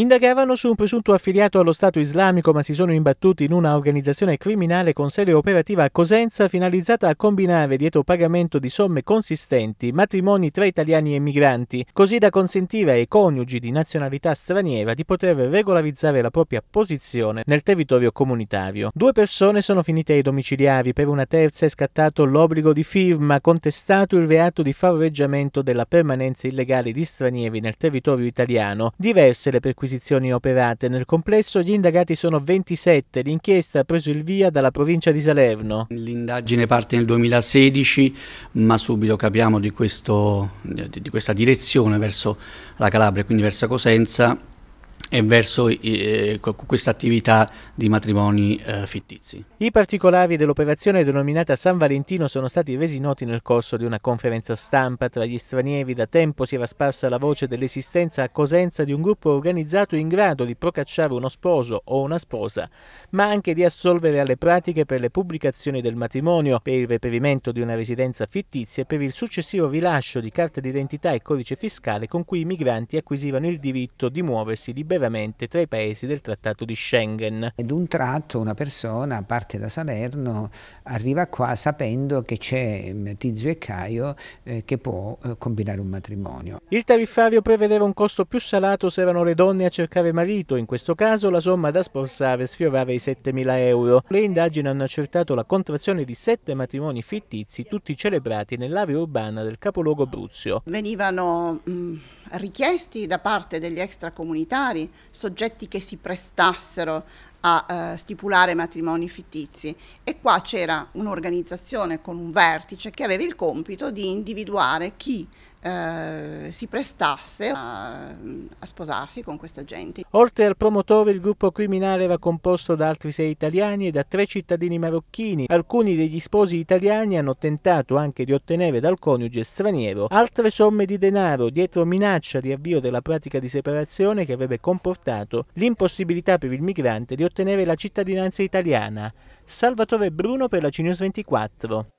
Indagavano su un presunto affiliato allo Stato islamico ma si sono imbattuti in una organizzazione criminale con sede operativa a Cosenza finalizzata a combinare dietro pagamento di somme consistenti matrimoni tra italiani e migranti, così da consentire ai coniugi di nazionalità straniera di poter regolarizzare la propria posizione nel territorio comunitario. Due persone sono finite ai domiciliari, per una terza è scattato l'obbligo di firma, contestato il reato di favoreggiamento della permanenza illegale di stranieri nel territorio italiano, diverse le perquisizioni perquisizioni operate. Nel complesso gli indagati sono 27. L'inchiesta ha preso il via dalla provincia di Salerno. L'indagine parte nel 2016, ma subito capiamo di, questo, di questa direzione verso la Calabria, quindi verso Cosenza e verso eh, questa attività di matrimoni eh, fittizi. I particolari dell'operazione denominata San Valentino sono stati resi noti nel corso di una conferenza stampa tra gli stranieri. Da tempo si era sparsa la voce dell'esistenza a Cosenza di un gruppo organizzato in grado di procacciare uno sposo o una sposa, ma anche di assolvere alle pratiche per le pubblicazioni del matrimonio, per il reperimento di una residenza fittizia e per il successivo rilascio di carta d'identità e codice fiscale con cui i migranti acquisivano il diritto di muoversi liberamente brevemente tra i paesi del Trattato di Schengen. Ed un tratto una persona parte da Salerno, arriva qua sapendo che c'è mm, Tizio e Caio eh, che può eh, combinare un matrimonio. Il tariffario prevedeva un costo più salato se erano le donne a cercare marito, in questo caso la somma da sporsare sfiorava i 7.000 euro. Le indagini hanno accertato la contrazione di sette matrimoni fittizi, tutti celebrati nell'area urbana del capoluogo Bruzio. Venivano... Mh mm, richiesti da parte degli extracomunitari, soggetti che si prestassero a eh, stipulare matrimoni fittizi e qua c'era un'organizzazione con un vertice che aveva il compito di individuare chi eh, si prestasse a, a, sposarsi con questa gente. Oltre al promotore, il gruppo criminale era composto da altri sei italiani e da tre cittadini marocchini. Alcuni degli sposi italiani hanno tentato anche di ottenere dal coniuge straniero altre somme di denaro dietro minaccia di avvio della pratica di separazione che avrebbe comportato l'impossibilità per il migrante di ottenere la cittadinanza italiana. Salvatore Bruno per la Cinius 24.